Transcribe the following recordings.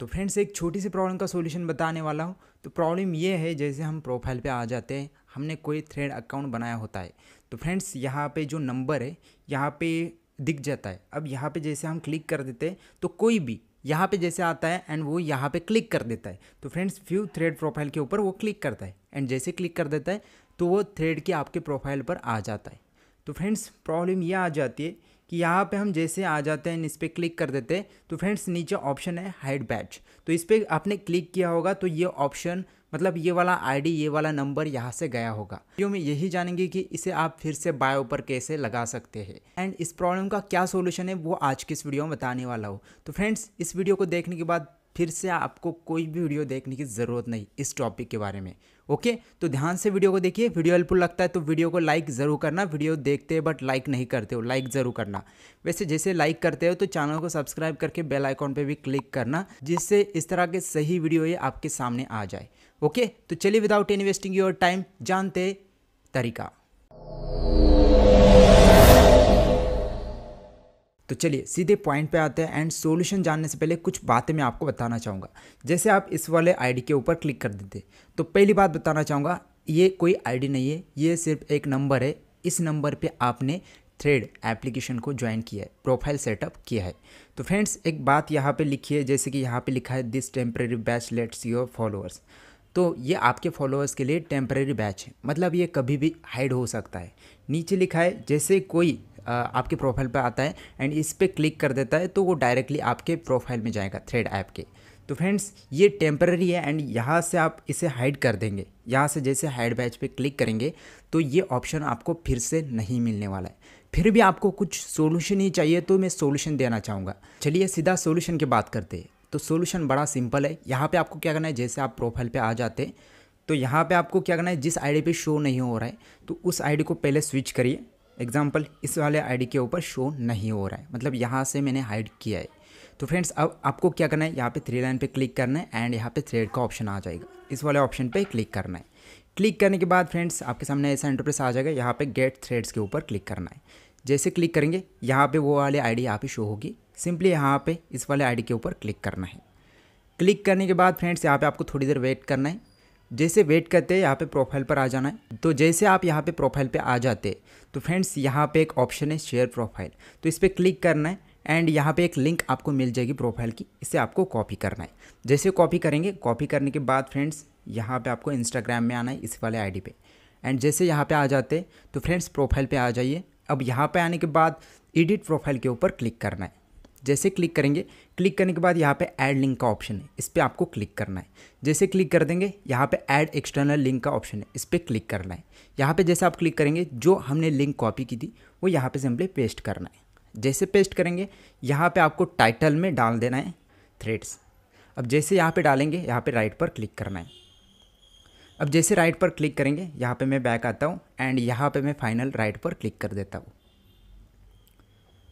तो फ्रेंड्स एक छोटी सी प्रॉब्लम का सोल्यूशन बताने वाला हूँ तो प्रॉब्लम ये है जैसे हम प्रोफाइल पे आ जाते हैं हमने कोई थ्रेड अकाउंट बनाया होता है तो फ्रेंड्स यहाँ पे जो नंबर है यहाँ पे दिख जाता है अब यहाँ पे जैसे हम क्लिक कर देते हैं तो कोई भी यहाँ पे जैसे आता है एंड वो यहाँ पे क्लिक कर देता है तो फ्रेंड्स व्यू थ्रेड प्रोफाइल के ऊपर वो क्लिक करता है एंड जैसे क्लिक कर देता है तो वो थ्रेड के आपके प्रोफाइल पर आ जाता है तो फ्रेंड्स प्रॉब्लम ये आ जाती है कि यहाँ पे हम जैसे आ जाते हैं इस पर क्लिक कर देते हैं तो फ्रेंड्स नीचे ऑप्शन है हाइड बैच तो इस पर आपने क्लिक किया होगा तो ये ऑप्शन मतलब ये वाला आईडी ये वाला नंबर यहाँ से गया होगा वीडियो में यही जानेंगे कि इसे आप फिर से बायो पर कैसे लगा सकते हैं एंड इस प्रॉब्लम का क्या सोल्यूशन है वो आज की इस वीडियो में बताने वाला हो तो फ्रेंड्स इस वीडियो को देखने के बाद फिर से आपको कोई भी वीडियो देखने की ज़रूरत नहीं इस टॉपिक के बारे में ओके तो ध्यान से वीडियो को देखिए वीडियो हेल्पफुल लगता है तो वीडियो को लाइक ज़रूर करना वीडियो देखते हैं बट लाइक नहीं करते हो लाइक ज़रूर करना वैसे जैसे लाइक करते हो तो चैनल को सब्सक्राइब करके बेल आइकॉन पर भी क्लिक करना जिससे इस तरह के सही वीडियो ये आपके सामने आ जाए ओके तो चलिए विदाउट इन्वेस्टिंग योर टाइम जानते तरीका तो चलिए सीधे पॉइंट पे आते हैं एंड सॉल्यूशन जानने से पहले कुछ बातें मैं आपको बताना चाहूँगा जैसे आप इस वाले आईडी के ऊपर क्लिक कर देते तो पहली बात बताना चाहूँगा ये कोई आईडी नहीं है ये सिर्फ एक नंबर है इस नंबर पे आपने थ्रेड एप्लीकेशन को ज्वाइन किया है प्रोफाइल सेटअप किया है तो फ्रेंड्स एक बात यहाँ पर लिखी है जैसे कि यहाँ पर लिखा है this temporary badge lets your followers तो ये आपके फॉलोअर्स के लिए टेम्प्रेरी बैच है मतलब ये कभी भी हाइड हो सकता है नीचे लिखा है जैसे कोई आपके प्रोफाइल पर आता है एंड इस पर क्लिक कर देता है तो वो डायरेक्टली आपके प्रोफाइल में जाएगा थ्रेड ऐप के तो फ्रेंड्स ये टेम्पररी है एंड यहाँ से आप इसे हाइड कर देंगे यहाँ से जैसे हाइड बैच पे क्लिक करेंगे तो ये ऑप्शन आपको फिर से नहीं मिलने वाला है फिर भी आपको कुछ सोल्यूशन ही चाहिए तो मैं सोल्यूशन देना चाहूँगा चलिए सीधा सोल्यूशन की बात करते हैं तो सॉल्यूशन बड़ा सिंपल है यहाँ पर आपको क्या करना है जैसे आप प्रोफाइल पर आ जाते हैं तो यहाँ पर आपको क्या करना है जिस आई डी शो नहीं हो रहा है तो उस आई को पहले स्विच करिए एग्ज़ाम्पल इस वाले आईडी के ऊपर शो नहीं हो रहा है मतलब यहाँ से मैंने हाइड किया है तो फ्रेंड्स अब आपको क्या करना है यहाँ पे थ्री लाइन पे क्लिक करना है एंड यहाँ पे थ्रेड का ऑप्शन आ जाएगा इस वाले ऑप्शन पे क्लिक करना है क्लिक करने के बाद फ्रेंड्स आपके सामने ऐसा इंटरप्रेस आ जाएगा यहाँ पे गेट थ्रेड्स के ऊपर क्लिक करना है जैसे क्लिक करेंगे यहाँ पे वो वाले आईडी यहाँ पे शो होगी सिंपली यहाँ पर इस वाले आई के ऊपर क्लिक करना है क्लिक करने के बाद फ्रेंड्स यहाँ पर आपको थोड़ी देर वेट करना है जैसे वेट करते हैं यहाँ पे प्रोफाइल पर आ जाना है तो जैसे आप यहाँ पे प्रोफाइल पे आ जाते तो फ्रेंड्स यहाँ पे एक ऑप्शन है शेयर प्रोफाइल तो इस पर क्लिक करना है एंड यहाँ पे एक लिंक आपको मिल जाएगी प्रोफाइल की इसे आपको कॉपी करना है जैसे कॉपी करेंगे कॉपी करने के बाद फ्रेंड्स यहाँ पे आपको इंस्टाग्राम में आना है इस वाले आईडी पे एंड जैसे यहाँ पे आ जाते तो फ्रेंड्स प्रोफाइल पे आ जाइए अब यहाँ पे आने के बाद एडिट प्रोफाइल के ऊपर क्लिक करना है जैसे क्लिक करेंगे क्लिक करने के बाद यहाँ पे ऐड लिंक का ऑप्शन है इस पर आपको क्लिक करना है जैसे क्लिक कर देंगे यहाँ पे ऐड एक्सटर्नल लिंक का ऑप्शन है इस पर क्लिक करना है यहाँ पे जैसे आप क्लिक करेंगे जो हमने लिंक कॉपी की थी वो यहाँ पे सिंपली पेस्ट करना है जैसे पेस्ट करेंगे यहाँ पर आपको टाइटल में डाल देना है थ्रेड्स अब जैसे यहाँ पर डालेंगे यहाँ पर राइट पर क्लिक करना है अब जैसे राइट पर क्लिक करेंगे यहाँ पर मैं बैक आता हूँ एंड यहाँ पर मैं फाइनल राइट पर क्लिक कर देता हूँ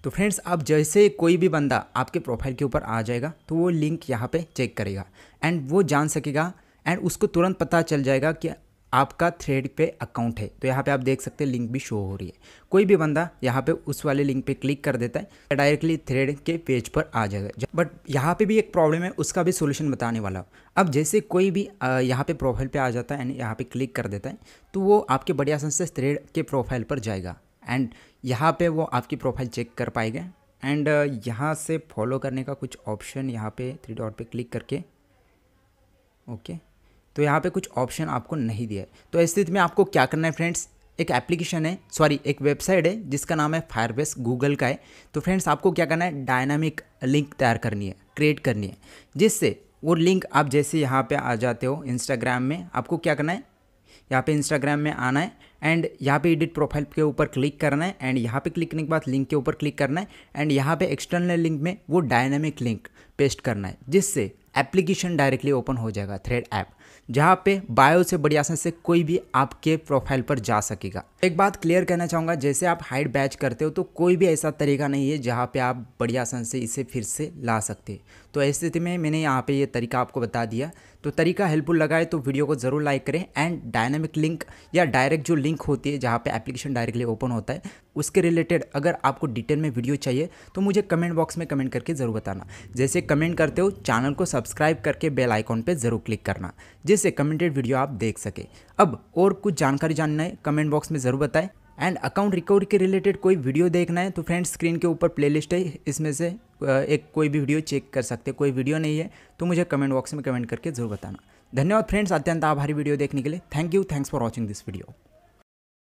तो फ्रेंड्स आप जैसे कोई भी बंदा आपके प्रोफाइल के ऊपर आ जाएगा तो वो लिंक यहाँ पे चेक करेगा एंड वो जान सकेगा एंड उसको तुरंत पता चल जाएगा कि आपका थ्रेड पे अकाउंट है तो यहाँ पे आप देख सकते हैं लिंक भी शो हो रही है कोई भी बंदा यहाँ पे उस वाले लिंक पे क्लिक कर देता है डायरेक्टली थ्रेड के पेज पर आ जाएगा बट यहाँ पे भी एक प्रॉब्लम है उसका भी सोल्यूशन बताने वाला हूँ अब जैसे कोई भी यहाँ पे प्रोफाइल पे आ जाता है एंड यहाँ पे क्लिक कर देता है तो वो आपके बढ़िया आसान से थ्रेड के प्रोफाइल पर जाएगा एंड यहाँ पे वो आपकी प्रोफाइल चेक कर पाएगा एंड uh, यहाँ से फॉलो करने का कुछ ऑप्शन यहाँ पे थ्री डॉट पे क्लिक करके ओके तो यहाँ पे कुछ ऑप्शन आपको नहीं दिया है तो स्थिति में आपको क्या करना है फ्रेंड्स एक एप्लीकेशन है सॉरी एक वेबसाइट है जिसका नाम है फायरबेस गूगल का है तो फ्रेंड्स आपको क्या करना है डायनामिक लिंक तैयार करनी है क्रिएट करनी है जिससे वो लिंक आप जैसे यहाँ पे आ जाते हो इंस्टाग्राम में आपको क्या करना है यहाँ पे इंस्टाग्राम में आना है एंड यहाँ पे एडिट प्रोफाइल के ऊपर क्लिक करना है एंड यहाँ पे क्लिक करने के बाद लिंक के ऊपर क्लिक करना है एंड यहाँ पे एक्सटर्नल लिंक में वो डायनेमिक लिंक पेस्ट करना है जिससे एप्लीकेशन डायरेक्टली ओपन हो जाएगा थ्रेड ऐप जहाँ पे बायो से बड़ी आसानी से कोई भी आपके प्रोफाइल पर जा सकेगा एक बात क्लियर करना चाहूँगा जैसे आप हाइट बैच करते हो तो कोई भी ऐसा तरीका नहीं है जहाँ पे आप बढ़िया आसान से इसे फिर से ला सकते तो ऐसी स्थिति में मैंने यहाँ पे ये तरीका आपको बता दिया तो तरीका हेल्पफुल लगा है तो वीडियो को ज़रूर लाइक करें एंड डायनामिक लिंक या डायरेक्ट जो लिंक होती है जहाँ पर एप्लीकेशन डायरेक्टली ओपन होता है उसके रिलेटेड अगर आपको डिटेल में वीडियो चाहिए तो मुझे कमेंट बॉक्स में कमेंट करके ज़रूर बताना जैसे कमेंट करते हो चैनल को सब्सक्राइब करके बेल आइकॉन पर ज़रूर क्लिक करना जिससे कमेंटेड वीडियो आप देख सकें अब और कुछ जानकारी जानना है कमेंट बॉक्स में ज़रूर बताएं एंड अकाउंट रिकवरी के रिलेटेड कोई वीडियो देखना है तो फ्रेंड्स स्क्रीन के ऊपर प्लेलिस्ट है इसमें से एक कोई भी वीडियो चेक कर सकते कोई वीडियो नहीं है तो मुझे कमेंट बॉक्स में कमेंट करके ज़रूर बताना धन्यवाद फ्रेंड्स अत्यंत आभारी वीडियो देखने के लिए thank you thanks for watching this video